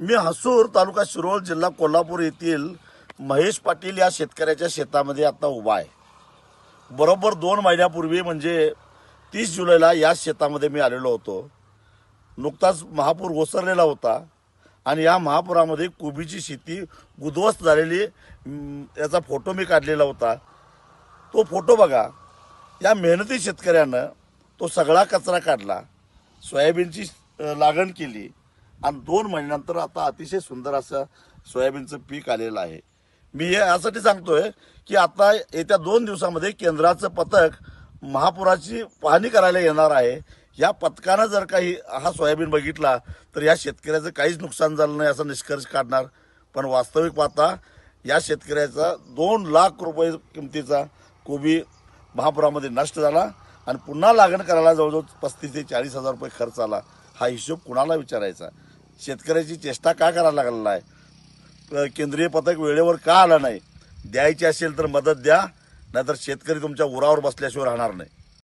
मी हसूर तालुका शिरोळ जिल्हा कोल्हापूर येथील महेश पाटील या शेतकऱ्याच्या शेतामध्ये आता उभा आहे बरोबर दोन महिन्यापूर्वी म्हणजे तीस जुलैला या शेतामध्ये मी आलेलो होतो नुकताच महापूर ओसरलेला होता आणि या महापुरामध्ये कोबीची शेती उद्ध्वस्त झालेली याचा फोटो मी काढलेला होता तो फोटो बघा या मेहनती शेतकऱ्यानं तो सगळा कचरा काढला सोयाबीनची लागण केली आणि दोन महिन्यानंतर आता अतिशय सुंदर असं सोयाबीनचं पीक आलेलं आहे मी हे यासाठी सांगतोय की आता येत्या दोन दिवसामध्ये केंद्राचं पथक महापुराची पाहणी करायला येणार आहे या पथकानं जर काही हा सोयाबीन बघितला तर या शेतकऱ्याचं काहीच नुकसान झालं नाही असा निष्कर्ष काढणार पण वास्तविक पाहता या शेतकऱ्याचा दोन लाख रुपये किमतीचा कोबी महापुरामध्ये नष्ट झाला आणि पुन्हा लागण करायला जवळजवळ पस्तीस ते चाळीस हजार रुपये खर्च आला हा हिशोब कुणाला विचारायचा शेतकऱ्याची चेष्टा का करायला लागलेला आहे केंद्रीय पथक वेळेवर का आलं नाही द्यायची असेल तर मदत द्या नाहीतर शेतकरी तुमच्या उरावर बसल्याशिवाय राहणार नाही